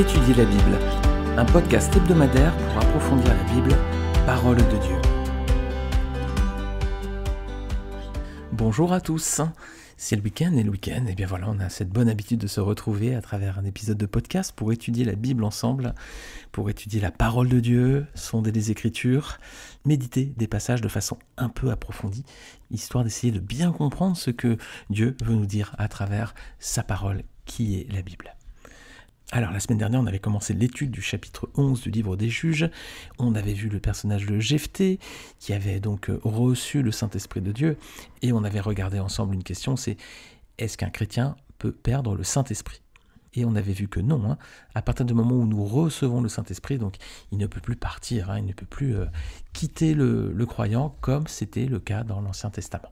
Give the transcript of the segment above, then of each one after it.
Étudier la Bible, un podcast hebdomadaire pour approfondir la Bible, parole de Dieu. Bonjour à tous. C'est le week-end et le week-end, et eh bien voilà, on a cette bonne habitude de se retrouver à travers un épisode de podcast pour étudier la Bible ensemble, pour étudier la parole de Dieu, sonder les Écritures, méditer des passages de façon un peu approfondie, histoire d'essayer de bien comprendre ce que Dieu veut nous dire à travers sa parole qui est la Bible. Alors la semaine dernière, on avait commencé l'étude du chapitre 11 du livre des juges. On avait vu le personnage de Jephthé qui avait donc euh, reçu le Saint-Esprit de Dieu et on avait regardé ensemble une question, c'est est-ce qu'un chrétien peut perdre le Saint-Esprit et on avait vu que non, hein. à partir du moment où nous recevons le Saint-Esprit, donc il ne peut plus partir, hein. il ne peut plus euh, quitter le croyant comme c'était le cas dans l'Ancien Testament.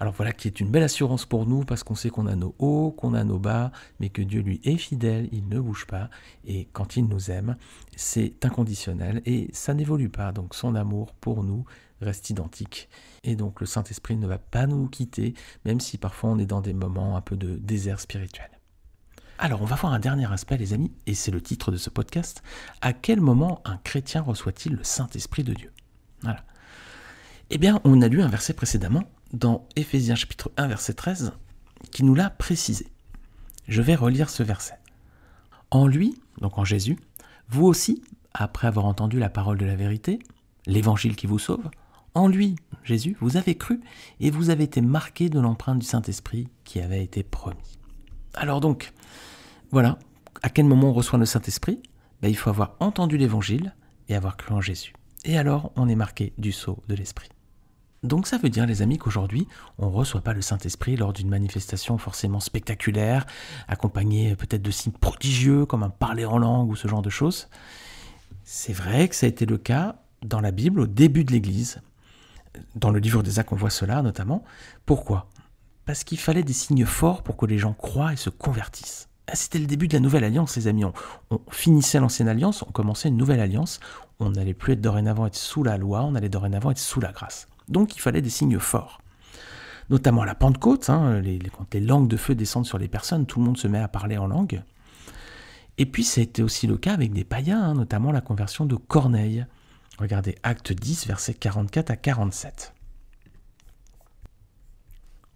Alors voilà qui est une belle assurance pour nous parce qu'on sait qu'on a nos hauts, qu'on a nos bas, mais que Dieu lui est fidèle, il ne bouge pas et quand il nous aime, c'est inconditionnel et ça n'évolue pas. Donc son amour pour nous reste identique. Et donc le Saint-Esprit ne va pas nous quitter, même si parfois on est dans des moments un peu de désert spirituel. Alors on va voir un dernier aspect les amis, et c'est le titre de ce podcast, à quel moment un chrétien reçoit-il le Saint-Esprit de Dieu Voilà. Eh bien on a lu un verset précédemment, dans Éphésiens chapitre 1 verset 13 qui nous l'a précisé. Je vais relire ce verset. En lui, donc en Jésus, vous aussi, après avoir entendu la parole de la vérité, l'évangile qui vous sauve, en lui, Jésus, vous avez cru et vous avez été marqué de l'empreinte du Saint-Esprit qui avait été promis. Alors donc, voilà, à quel moment on reçoit le Saint-Esprit ben, Il faut avoir entendu l'évangile et avoir cru en Jésus. Et alors, on est marqué du sceau de l'Esprit. Donc ça veut dire, les amis, qu'aujourd'hui, on ne reçoit pas le Saint-Esprit lors d'une manifestation forcément spectaculaire, accompagnée peut-être de signes prodigieux comme un parler en langue ou ce genre de choses. C'est vrai que ça a été le cas dans la Bible au début de l'Église. Dans le livre des Actes, on voit cela notamment. Pourquoi Parce qu'il fallait des signes forts pour que les gens croient et se convertissent. Ah, c'était le début de la nouvelle alliance, les amis. On, on finissait l'ancienne alliance, on commençait une nouvelle alliance. On n'allait plus être dorénavant être sous la loi, on allait dorénavant être sous la grâce. Donc il fallait des signes forts. Notamment à la Pentecôte, hein, les, quand les langues de feu descendent sur les personnes, tout le monde se met à parler en langue. Et puis c'était aussi le cas avec des païens, hein, notamment la conversion de Corneille. Regardez Acte 10, versets 44 à 47.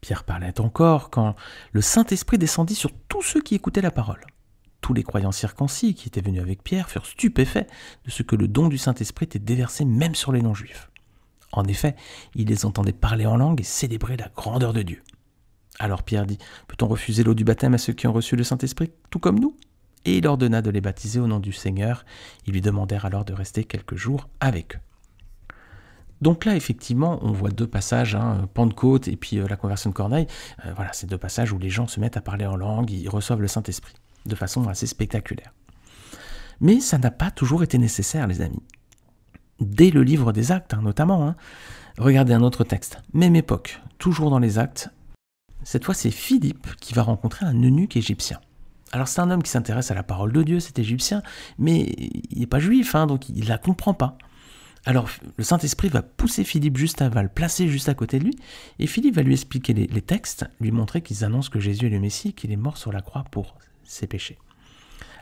Pierre parlait encore quand le Saint-Esprit descendit sur tous ceux qui écoutaient la parole. Tous les croyants circoncis qui étaient venus avec Pierre furent stupéfaits de ce que le don du Saint-Esprit était déversé même sur les non-juifs. En effet, il les entendait parler en langue et célébrer la grandeur de Dieu. Alors Pierre dit, peut-on refuser l'eau du baptême à ceux qui ont reçu le Saint-Esprit, tout comme nous Et il ordonna de les baptiser au nom du Seigneur. Ils lui demandèrent alors de rester quelques jours avec eux. Donc là, effectivement, on voit deux passages, hein, Pentecôte et puis euh, la conversion de Corneille. Euh, voilà, ces deux passages où les gens se mettent à parler en langue, ils reçoivent le Saint-Esprit, de façon assez spectaculaire. Mais ça n'a pas toujours été nécessaire, les amis dès le livre des actes, hein, notamment. Hein. Regardez un autre texte, même époque, toujours dans les actes. Cette fois, c'est Philippe qui va rencontrer un eunuque égyptien. Alors c'est un homme qui s'intéresse à la parole de Dieu, cet Égyptien, mais il n'est pas juif, hein, donc il ne la comprend pas. Alors le Saint-Esprit va pousser Philippe juste à, va le placer juste à côté de lui, et Philippe va lui expliquer les, les textes, lui montrer qu'ils annoncent que Jésus est le Messie, qu'il est mort sur la croix pour ses péchés.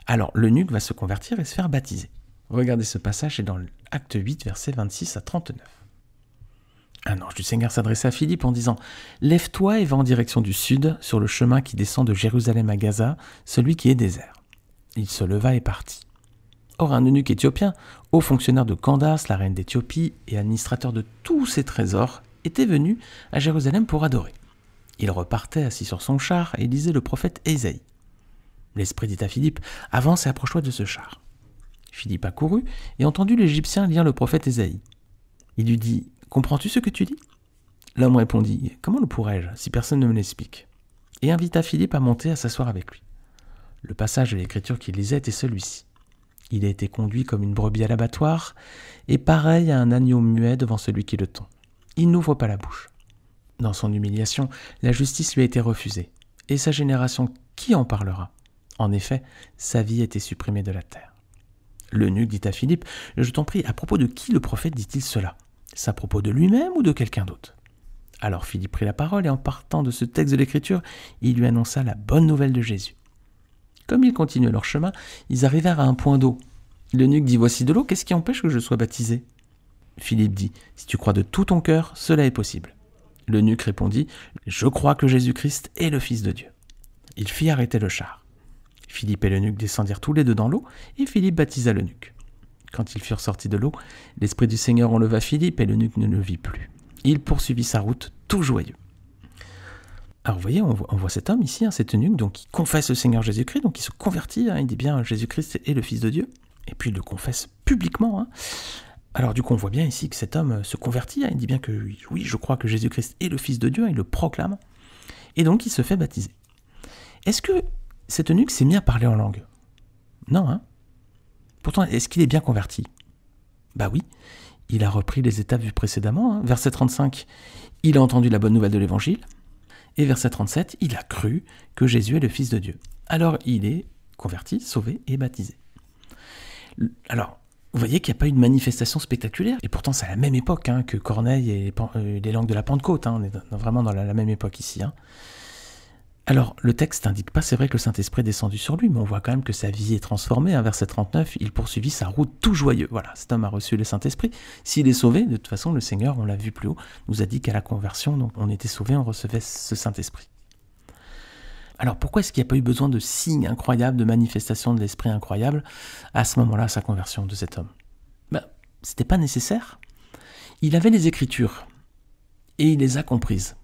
Alors l'eunuque va se convertir et se faire baptiser. Regardez ce passage, est dans l'acte 8, versets 26 à 39. Un ange du Seigneur s'adressa à Philippe en disant Lève-toi et va en direction du sud, sur le chemin qui descend de Jérusalem à Gaza, celui qui est désert. Il se leva et partit. Or, un eunuque éthiopien, haut fonctionnaire de Candace, la reine d'Éthiopie, et administrateur de tous ses trésors, était venu à Jérusalem pour adorer. Il repartait assis sur son char et lisait le prophète Ésaïe. L'esprit dit à Philippe Avance et approche-toi de ce char. Philippe accourut et entendit l'Égyptien lire le prophète Ésaïe. Il lui dit Comprends-tu ce que tu dis L'homme répondit Comment le pourrais-je si personne ne me l'explique et invita Philippe à monter à s'asseoir avec lui. Le passage de l'écriture qu'il lisait était celui-ci. Il a été conduit comme une brebis à l'abattoir, et pareil à un agneau muet devant celui qui le tond. Il n'ouvre pas la bouche. Dans son humiliation, la justice lui a été refusée. Et sa génération, qui en parlera En effet, sa vie a été supprimée de la terre nuque dit à Philippe Je t'en prie, à propos de qui le prophète dit-il cela C'est à propos de lui-même ou de quelqu'un d'autre Alors Philippe prit la parole et en partant de ce texte de l'Écriture, il lui annonça la bonne nouvelle de Jésus. Comme ils continuaient leur chemin, ils arrivèrent à un point d'eau. Le L'eunuque dit Voici de l'eau, qu'est-ce qui empêche que je sois baptisé Philippe dit Si tu crois de tout ton cœur, cela est possible. Le L'eunuque répondit Je crois que Jésus-Christ est le Fils de Dieu. Il fit arrêter le char. Philippe et l'eunuque descendirent tous les deux dans l'eau, et Philippe baptisa l'eunuque. Quand ils furent sortis de l'eau, l'Esprit du Seigneur enleva Philippe et l'eunuque ne le vit plus. Il poursuivit sa route, tout joyeux. Alors vous voyez, on voit, cet homme ici, hein, cet eunuque, donc il confesse le Seigneur Jésus-Christ, donc il se convertit, hein, il dit bien Jésus-Christ est le Fils de Dieu, et puis il le confesse publiquement. Hein. Alors du coup, on voit bien ici que cet homme euh, se convertit, il dit bien que oui, je crois que Jésus-Christ est le Fils de Dieu, il le proclame, et donc il se fait baptiser. Est-ce que cet eunuque s'est mis à parler en langue. Non, hein Pourtant, est-ce qu'il est bien converti Bah oui, il a repris les étapes vues précédemment. Hein. Verset 35, il a entendu la bonne nouvelle de l'Évangile. Et verset 37, il a cru que Jésus est le Fils de Dieu. Alors il est converti, sauvé et baptisé. Alors, vous voyez qu'il n'y a pas eu de manifestation spectaculaire, et pourtant c'est à la même époque hein, que Corneille et euh, les, langues de la Pentecôte, hein. on est vraiment dans la, même époque ici. Alors, le texte n'indique pas, c'est vrai que le Saint-Esprit est descendu sur lui, mais on voit quand même que sa vie est transformée. Un hein. verset 39, il poursuivit sa route tout joyeux. Voilà, cet homme a reçu le Saint-Esprit. S'il est sauvé, de toute façon, le Seigneur, on l'a vu plus haut, nous a dit qu'à la conversion, donc, on était sauvé, on recevait ce Saint-Esprit. Alors pourquoi est-ce qu'il n'y a pas eu besoin de signes incroyables, de manifestations de l'esprit incroyable à ce moment-là, sa conversion de cet homme Ben, c'était pas nécessaire. Il avait les Écritures et il les a comprises.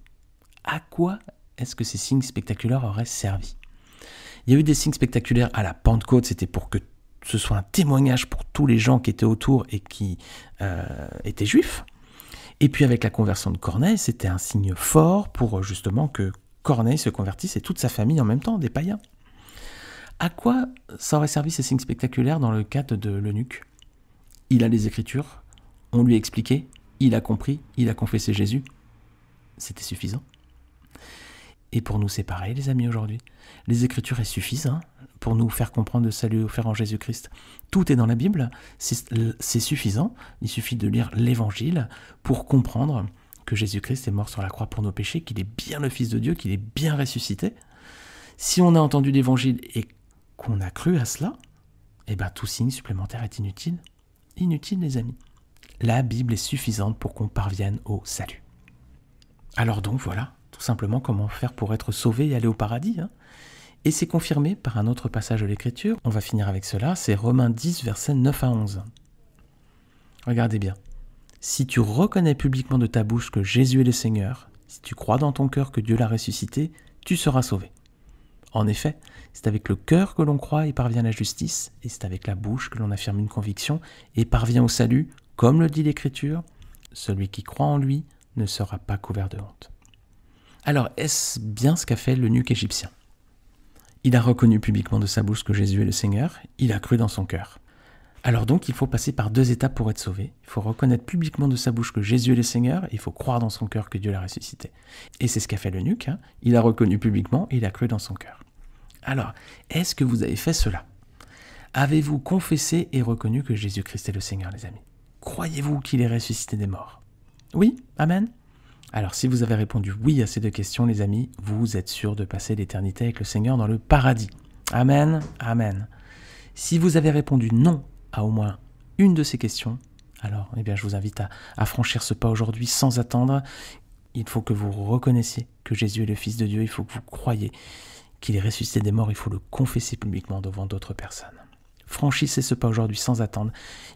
À quoi est-ce que ces signes spectaculaires auraient servi Il y a eu des signes spectaculaires à la Pentecôte, c'était pour que ce soit un témoignage pour tous les gens qui étaient autour et qui euh, étaient juifs. Et puis avec la conversion de Corneille, c'était un signe fort pour euh, justement que Corneille se convertisse et toute sa famille en même temps, des païens. À quoi ça aurait servi ces signes spectaculaires dans le cadre de l'eunuque Il a les Écritures, on lui a expliqué, il a compris, il a confessé Jésus. C'était suffisant et pour nous séparer, les amis, aujourd'hui. Les Écritures, elles suffisent hein, pour nous faire comprendre le salut offert en Jésus-Christ. Tout est dans la Bible, c'est suffisant. Il suffit de lire l'Évangile pour comprendre que Jésus-Christ est mort sur la croix pour nos péchés, qu'il est bien le Fils de Dieu, qu'il est bien ressuscité. Si on a entendu l'Évangile et qu'on a cru à cela, eh bien tout signe supplémentaire est inutile. Inutile, les amis. La Bible est suffisante pour qu'on parvienne au salut. Alors donc, voilà, simplement comment faire pour être sauvé et aller au paradis. Hein. Et c'est confirmé par un autre passage de l'Écriture. On va finir avec cela, c'est Romains 10, versets 9 à 11. Regardez bien. Si tu reconnais publiquement de ta bouche que Jésus est le Seigneur, si tu crois dans ton cœur que Dieu l'a ressuscité, tu seras sauvé. En effet, c'est avec le cœur que l'on croit et parvient à la justice, et c'est avec la bouche que l'on affirme une conviction et parvient au salut, comme le dit l'Écriture, celui qui croit en lui ne sera pas couvert de honte. Alors, est-ce bien ce qu'a fait le nuque égyptien Il a reconnu publiquement de sa bouche que Jésus est le Seigneur, il a cru dans son cœur. Alors donc, il faut passer par deux étapes pour être sauvé. Il faut reconnaître publiquement de sa bouche que Jésus est le Seigneur, il faut croire dans son cœur que Dieu l'a ressuscité. Et c'est ce qu'a fait le nuque, hein. il a reconnu publiquement et il a cru dans son cœur. Alors, est-ce que vous avez fait cela Avez-vous confessé et reconnu que Jésus-Christ est le Seigneur, les amis Croyez-vous qu'il est ressuscité des morts Oui Amen alors si vous avez répondu oui à ces deux questions, les amis, vous êtes sûr de passer l'éternité avec le Seigneur dans le paradis. Amen, amen. Si vous avez répondu non à au moins une de ces questions, alors eh bien, je vous invite à, franchir ce pas aujourd'hui sans attendre. Il faut que vous reconnaissiez que Jésus est le Fils de Dieu, il faut que vous croyez qu'il est ressuscité des morts, il faut le confesser publiquement devant d'autres personnes. Franchissez ce pas aujourd'hui sans attendre,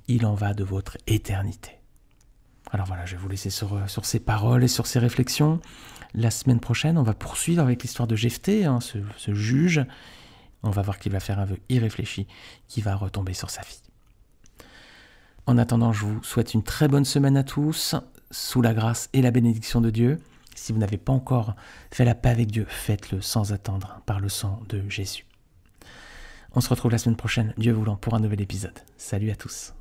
il en va de votre éternité. Alors voilà, je vais vous laisser sur, euh, sur ces paroles et sur ces réflexions. La semaine prochaine, on va poursuivre avec l'histoire de Jephthé, hein, ce, ce juge. On va voir qu'il va faire un vœu irréfléchi qui va retomber sur sa fille. En attendant, je vous souhaite une très bonne semaine à tous, sous la grâce et la bénédiction de Dieu. Si vous n'avez pas encore fait la paix avec Dieu, faites-le sans attendre par le sang de Jésus. On se retrouve la semaine prochaine, Dieu voulant, pour un nouvel épisode. Salut à tous.